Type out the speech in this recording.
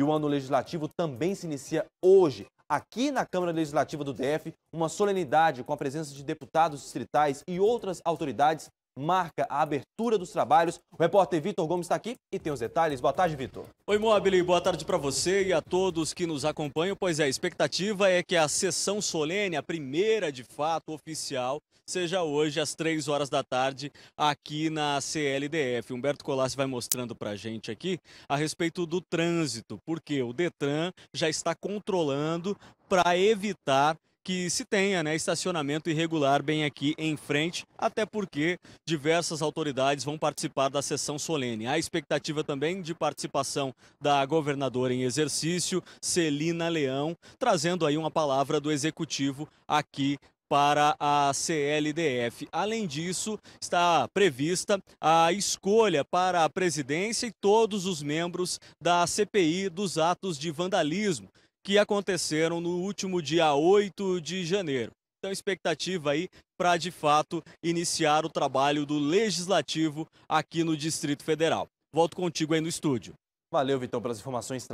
E o ano legislativo também se inicia hoje, aqui na Câmara Legislativa do DF, uma solenidade com a presença de deputados distritais e outras autoridades marca a abertura dos trabalhos. O repórter Vitor Gomes está aqui e tem os detalhes. Boa tarde, Vitor. Oi, Mobile, boa tarde para você e a todos que nos acompanham. Pois é, a expectativa é que a sessão solene, a primeira de fato oficial, seja hoje às três horas da tarde aqui na CLDF. Humberto Colassi vai mostrando para a gente aqui a respeito do trânsito, porque o Detran já está controlando para evitar que se tenha né, estacionamento irregular bem aqui em frente, até porque diversas autoridades vão participar da sessão solene. Há expectativa também de participação da governadora em exercício, Celina Leão, trazendo aí uma palavra do executivo aqui para a CLDF. Além disso, está prevista a escolha para a presidência e todos os membros da CPI dos atos de vandalismo que aconteceram no último dia 8 de janeiro. Então, expectativa aí para de fato iniciar o trabalho do legislativo aqui no Distrito Federal. Volto contigo aí no estúdio. Valeu, Vitão, pelas informações.